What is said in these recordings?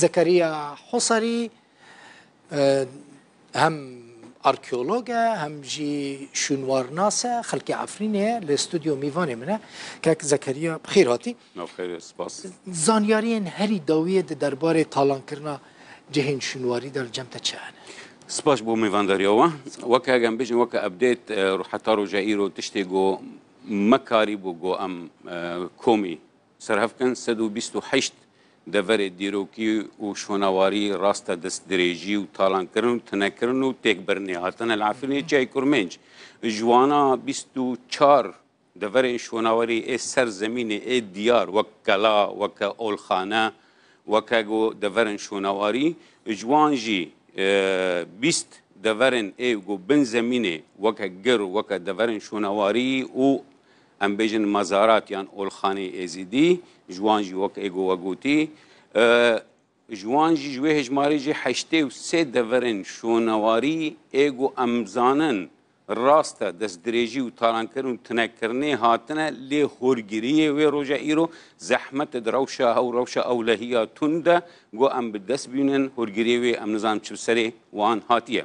زكريا حصري آه، هم اركيولوجا هم جي شنوار ناسا خلقي عفرينه لاستوديو ميفاني منه كاك زكريا بخير هاتي بخير سباس زانيارين هري داويه دربار تالان كرنا جهين شنواري دار جمتا چان سباش بو ميفان دريوا وكا جنب بجن وكا ابديت آه، روح تارو جايرو تشتيغو مكاري بو قو ام كومي آه، سرهفكن سدو بيستو 128 دەverê dîrokî û şonawarî rasta destdirêjî û talankirin û tinekirin û têkbirnê hatine li Efrînê çay kurmenc. Ji wana bîst û çar deverên şonawarî ê serzemînê ê diyar wek kela weke olxane weke got deverên şonawarî ji wan jî e, bîst deverên ê got bin zemînê weke gir weke deverên şonawarî û ام بیژن مزارات یان اولخانی ایزیدی جوان جی وک ایگو وگوتی جوان جی جوی هجماری جی هشته و سه دورن شونواری ایگو امزانن راست دست دریجی و تالان کرن تنک کرنه هاتنه لی هورگیریه و روژا ایرو زحمت در روشا او روشا اولهیا تنده گو ام بدست بینن هورگیریه و ام نظام چبسره وان هاتیه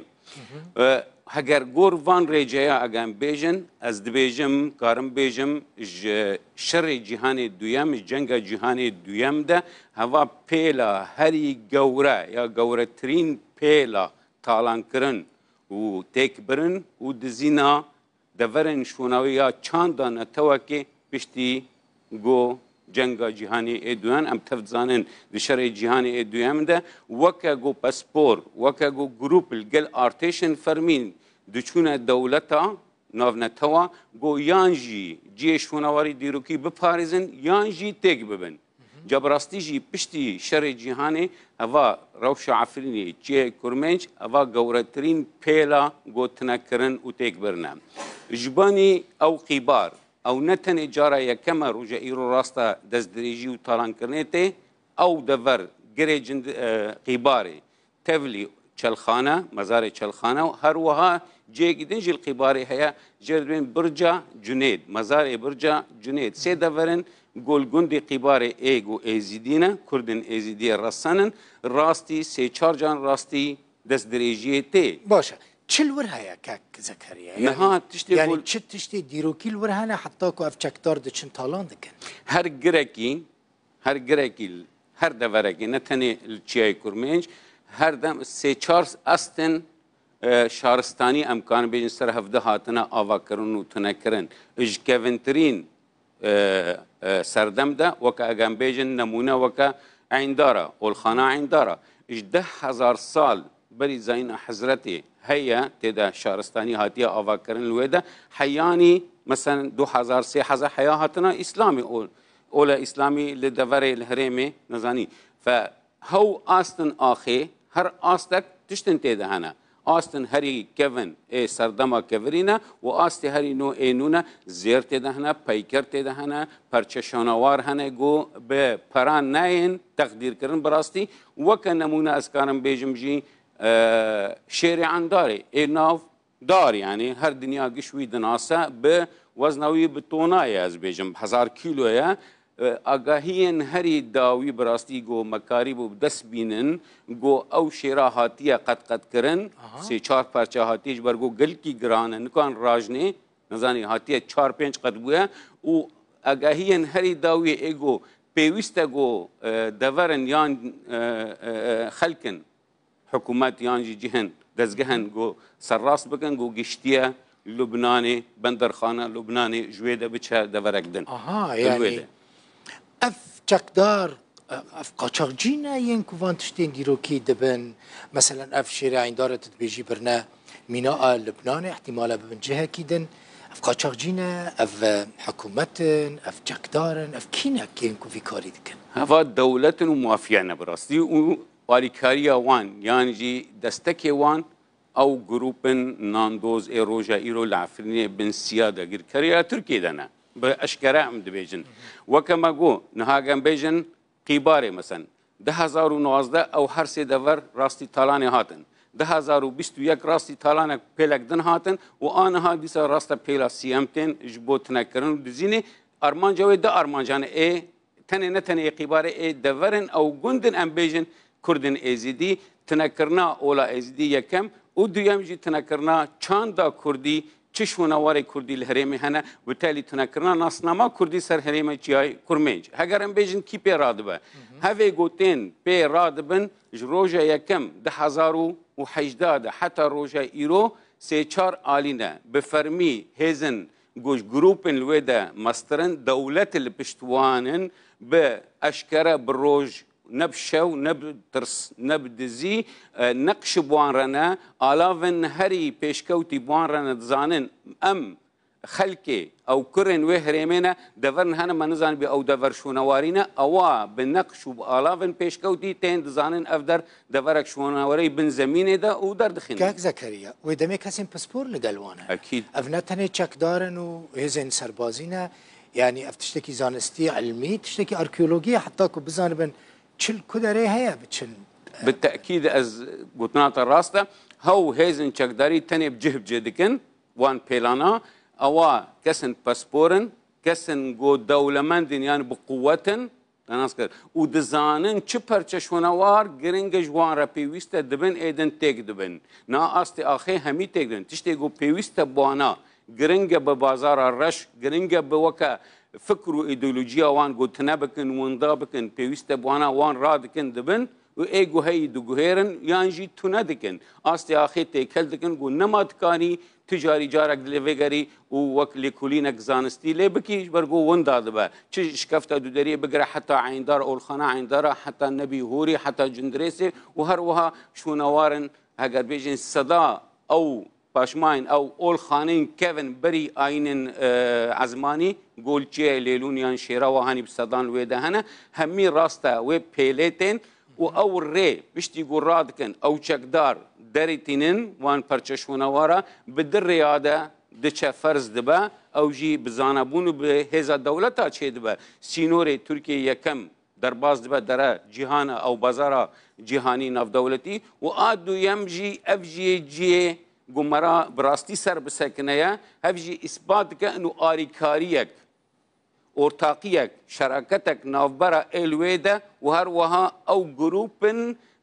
هەگەر گۆڕوان ڕێجەیە ئەگەم بێژن ئەس دبێژم کارم بێژم شەڕی جیهانی دویەم جەنگە جیهانی دویەمدا هەوا پێلا هەری گەورە یا گەورەترین پێلا تاالانکردن و تێکبرن و دزینا دەڤەرن شوونەوەی یا چاندانەتەوەکێ پشتی گۆ cenga cihani e duyan em tevzanin di şerê cihani e duyem de weke gu paspor weke gu grup li gel artêşên fermîn diçûne dewleta navnetewa got yan jî ciyê şûnawarî dîrokî biparêzin yan jî têk bibin جبراستی جی پشتی شر جیهانی هوا روش عفرینی چه کرمنج هوا گورترین پیلا گوتنکرن و تیک برنم جبانی او قیبار او نه تنه جارا یکمه روژه ایرو راستا دزدریجی و تالان کرنه ته او دور گره جند قیباری تولی چلخانه مزار چلخانه و هر وها جیگیدن جل قیباری هیا جردبین برجا جنید مزار برجا جنید سه دورن گلگند قیبار ایگ و ایزیدینه کردن ایزیدی رسانن راستی سه چار جان راستی دست دریجیه تی باشه چل ور هيا كاك زكريا يعني نها تشتي يعني تشت تشتي ديروكي الور هنا حتى كو اف تشكتار دچن تالان دكن هر گركي هر گركي هر دوركي نتني الچي كورمنج هر دم سي چارس استن شارستانی امکان بیجن سر هفده هاتنه آوا کرن و تنه کرن اجکوینترین سردم ده وکا اگم بیجن نمونه وکا عینداره اولخانه عینداره اج ده هزار سال بری زین حضرت هیا تیدا شارستانی هاتیه آوا کرن لویدا حیانی مثلا دو هزار سه هزار حیا هاتنا اسلامی اول اول اسلامی لدوره الهرمه نزانی فهو آستن آخه هر آستک تشتن تیده هنه آستن هری کون ای سردما کورینا و آست هری نو اینونا زیر تدهنا پیکر تدهنا پرچشانوار هنه گو به پران نین تقدیر کرن براستی وکه نمونه از کارم بیجم جی شارعا داري ايناف دار يعني هر دنيا قشوي دناسة بوزنوي بالطوناية از بيجم هزار كيلو يا ئاگاهیان هەری داوی بڕاستی گۆ مەکاری بوو دەست بینن گۆ ئەو شێرا هاتیە قەتقەتکردن سێ چار پارچە هاتیش بەرگۆ گلکی گرانە نکان ڕژنێ نزانی هاتیە چار پێنج قەت بووە و ئەگاهیان هەری داوی ئێگۆ پێویستە گۆ دەڤەرن یان خەلکن حکومت یانجی جهن دزجهن گو سرراس بکن گو گشتیه لبناني بندرخانه لبناني جويده بچه دن اها يعني اف چکدار اف قاچاقچی نه ین کوان تشتین دیرو کی دبن مثلا اف شیره این داره تدبیجی برنه میناء لبنان احتمالا ببن جهه کیدن اف قاچاقچی نه اف حکومتن اف چکدارن اف کینه کین کو فی کاری دکن هوا دولتن و مافیانه براستی و باریکاریە وان یانجی دەستەکێ وان ئەو گروپن ناندۆز ئێڕۆژە ئیرۆ لافرینێ بن سیا دەگر کەریا تورکێ دەنا بە ئەشکەرە ئەم دەبێژن وەکەمە گۆ نەهاگەم بێژن قیبارێ مەسەن 1990 ئەو هەرسێ دەڤەر ڕاستی تالانێ هاتن. 2021 ڕاستی تالانە پێلەکدن هاتن و ئاەها دیسە ڕاستە پێلا سیمتێن ji بۆ تنەکردن و دزینێ ئەرمانجاوێ دە ئەرمانجانە ئێ تەنێ نەتەنێ قیبارە ئێ دەڤەرن ئەو گوندن ئەمبێژن کردن ازیدی تنکرنا اولا ازیدی یکم او دویم جی تنکرنا چاندا کردی چشون واری کردی الهریم هنه و تالی تنکرنا ناسنما کردی سر هریم چیای کرمیج هگر ام بیجن کی پی رادبه هفه گوتین پی رادبن جروجه یکم ده هزارو و حجداده حتی روجه ایرو سه چار آلینه بفرمی هزن گوش گروپن لوی ده مسترن دولت لپشتوانن به اشکره بروج نبشو نب ترس نب دزی نقش بوان رنا آلاون هری پیشکوتی بوان رنا دزانن ام خلکی او کرن و هریمینه دورن هنه من نزان بی او دور شونوارینه اوا بنقش و بالاون پیشکوتی تین دزانن اف در دورک شونواری بن زمینه ده او در دخینه کاک زکریا و دمی کسی پسپور لگلوانه اکید اف نتنه چکدارن و هزین سربازینه يعني افتشتكي زانستي علمي تشتكي اركيولوجيا حتى كو بزان بن چل کدره هیا بچل بالتاكيد از قطنات الراسته هو هيزن تشقدري تني بجه بجدكن وان بيلانا اوا كسن باسبورن كسن جو دولمندين يعني بقوتن تناسكر ودزانن چه پرچشونوار گرنگ جوان را پیویست دبن ایدن تیگ دبن نا آستی آخه همی تیگ دبن تشتی گو پیویست بوانا گرنگ به بازار رش گرنگ به وکه فكر و ایدئولوژیا وان گوتنه بکن وندا بکن پیوسته بوانا وان را دکن دبن و ای گوهی دو گوهرن یان جی تو ندکن آستی آخی تیکل دکن گو نمادکانی تجاری جارک دلی وگری و وک لیکولینک زانستی لی بکیش برگو وندا دبه چه شکفتا دو دری بگره حتی عیندار اولخانه عینداره حتی نبی هوری حتی جندریسی و هر وها شونوارن هگر بیجن صدا او پاشماين او اول خانين كيفن بري اينن عزماني قول جي ليلونيان شيرا وهاني بسدان ويدا هنا همي راستا وي بيليتين و او ري بشتي قول رادكن او چكدار دريتينن وان پرچشونا وارا بدر رياده دچه فرض دبه او جي بزانبونو به هزا دولتا چه دبه سينور تركيا يكم درباز دبه در جهان او بازار جهانی ناف دولتی و آدو يم جي اف جي جي گمرا براستی سر بسکنه هفجی اثبات که انو آریکاریک ارتاقیک شراکتک نافبرا الویده و هر وها او گروپن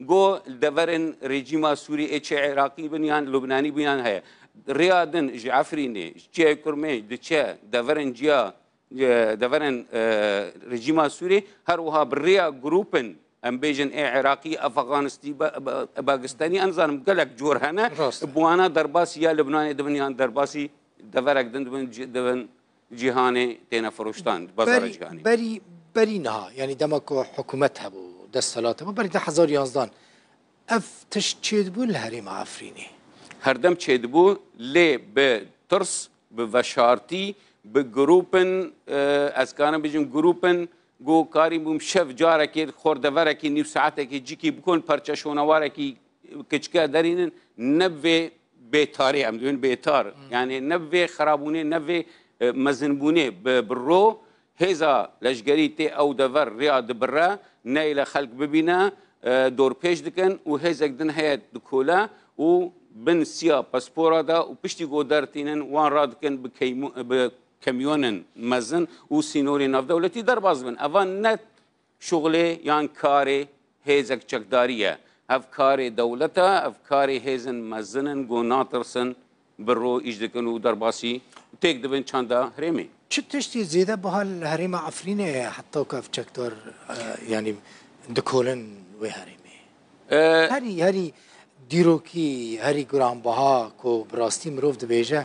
گو دورن رژیم سوری اچ عراقی بنیان لبنانی بنیان هیا ریادن جعفرینی چه کرمی دچه دورن جیا دورن رژیم سوری هر وها بریا گروپن ام بیژن ای عراقی افغانستی باکستانی انزانم گلک جور هنه بوانا درباسی یا لبنانی دبنیان درباسی دورک دن دبن دبن جیهانی تینا فروشتان بازار جیهانی بری بری نها یعنی دمک حکومت هبو دستالات هبو بری ده هزار یازدان اف تش چید بو الهریم عفرینی هر دم چید بو لی به ترس به وشارتی به گروپن از کانم بیجم گروپن گو کاری بوم شف جاره که خورده وره که نیو ساعته که جی که بکن پرچه شونواره که کچکه درینن نبوه بیتاری هم دوین بیتار یعنی نبوه خرابونه نبوه مزنبونه برو هزا لشگری تی او دور ریا دبره نیل خلق ببینه دور پیش دکن و هزک دن هیت دکوله و بن سیا پسپورا دا و پشتی گودرتینن وان را دکن بکیمو kamyonên mezin û sînorê navdewletî derbaz bin. Eva ne şuxlê yan karê hêzek çekdarî ye. Ev karê dewlet e, ev karê hêzin mezinin got natirsin bi ro îj dikin û derbasî têk dibin çanda herêmê. Çi tiştî zêde bihal herêma Efrînê ye heta ku ev çekdar yanî dikolin wê herêmê. Herî herî dîrokî herî giranbiha ku bi rastî mirov dibêje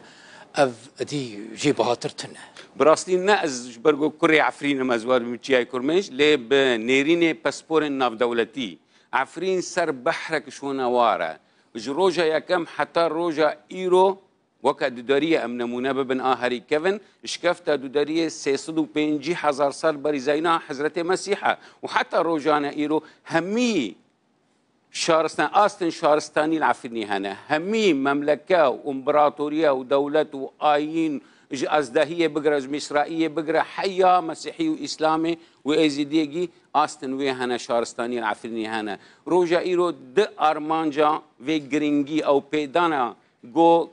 اف دي جيبو هاترتن براستي نا از برغو كوري عفرين ما زوار متي اي كورمنش لي بنيريني باسبور ناف دولتي عفرين سر بحرك شونا وارا جروجا يا كم حتى روجا ايرو وكا دوداريا امنا نمونا ببن اهري كيفن شكفتا دوداريا سيسدو بينجي حزار سال بري زينا حزرتي مسيحة وحتى روجانا ايرو همي شارستان أصلا شارستانيين عفني هنا همين مملكة وإمبراطورية ودولة وآيين أزدهية بقرة مصرائية بقرة حيا مسيحي وإسلامي وإزيديجي أصلا وي هنا شارستانيين عفني هنا روجا إيرو د أرمانجا في جرينجي أو بيدانا جو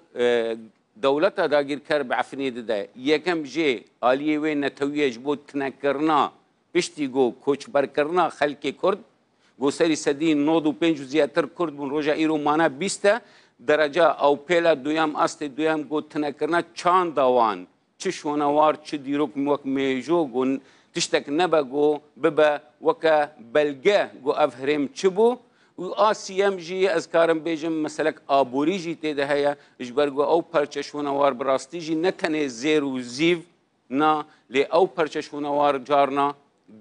دولتا داگیر کر بعفنی داده یکم جه آلیه و نتویج بود تنکرنا پشتی گو کوچ برکرنا خلک کرد گستری سدی 95 زیاتر کرد بون روژا ایرو مانا 20 درجه او پیلا دویم است دویم گوت نکرنا چان دوان چه شونوار چه دیروک وک میجو گون تشتک نبا گو ببا وکا بلگه گو افهرم چه بو و آسیم جی از کارم بیجم مثلک آبوری جی تیده هیا اجبرگو او پرچشونوار براستی جی نتنه زیر و زیو نا لی او پرچشونوار جارنا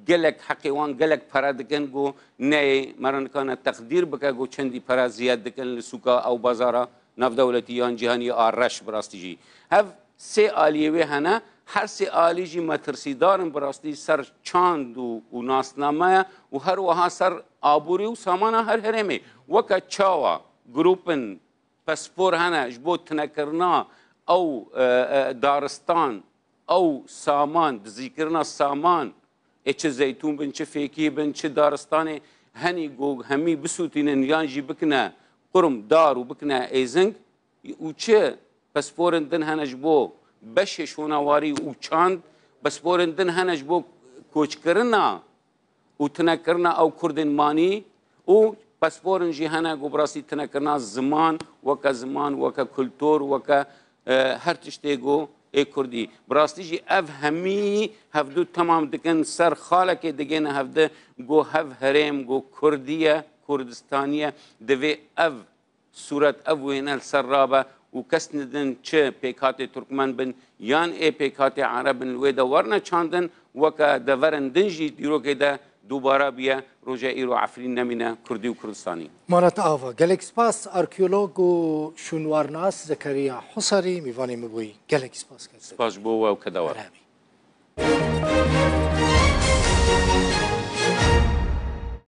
gelek heqê wan gelek pere dikin got neyê merinikane teqdîr bike got çendî pere ziyed dikin li sûka ew bazara navdewletî yan cîhanî a reş bi rastî jî hev sê aliyê wê hene her sê alî jî metirsîdarin bi rastî ser çand û û nasnameya û her wiha ser aborî û samana her herêmê weke çawa grûpin پسپۆر هەنە ji بۆ تنەکردنا ئەو دارستان ئەو سامان دزیکردنا سامان ای چه زیتون بن چه فیکی بن چه دارستانه هنی گوگ همی بسوتینن یان جی بکنه قرم دار و بکنه ایزنگ او چه پسپورن دن هنج بو بشه شونواری او چاند پسپورن دن هنج بو کوچ کرنا او تنه کرنا او کردن مانی او پسپورن جی هنه گوبراسی تنه کرنا زمان وکا زمان وکا کلتور وکا هر تشتیگو کوردی براستیش اف همی هفدو تمام دکن سر خالک دگین هفده گو هف هرم گو کردیه کردستانیه دوی اف صورت اف وینل سر رابه و کس ندن چه پیکات ترکمن بن یان ای پیکات عرب بن لوی دا ورنه چاندن وکا دورن دنجی دیروکی ده دووبارە بیە ڕۆژە ئیرۆ ئەفرین نەمینە کوردی و کوردستانی مانەت ئاوە گەلێک سپاس ئەرکیۆلۆگ و شونوارناس زەکەریا حوسری میوانی مبووی گەلێک سپاس کرد سپاش بۆ و کەداوەرامی.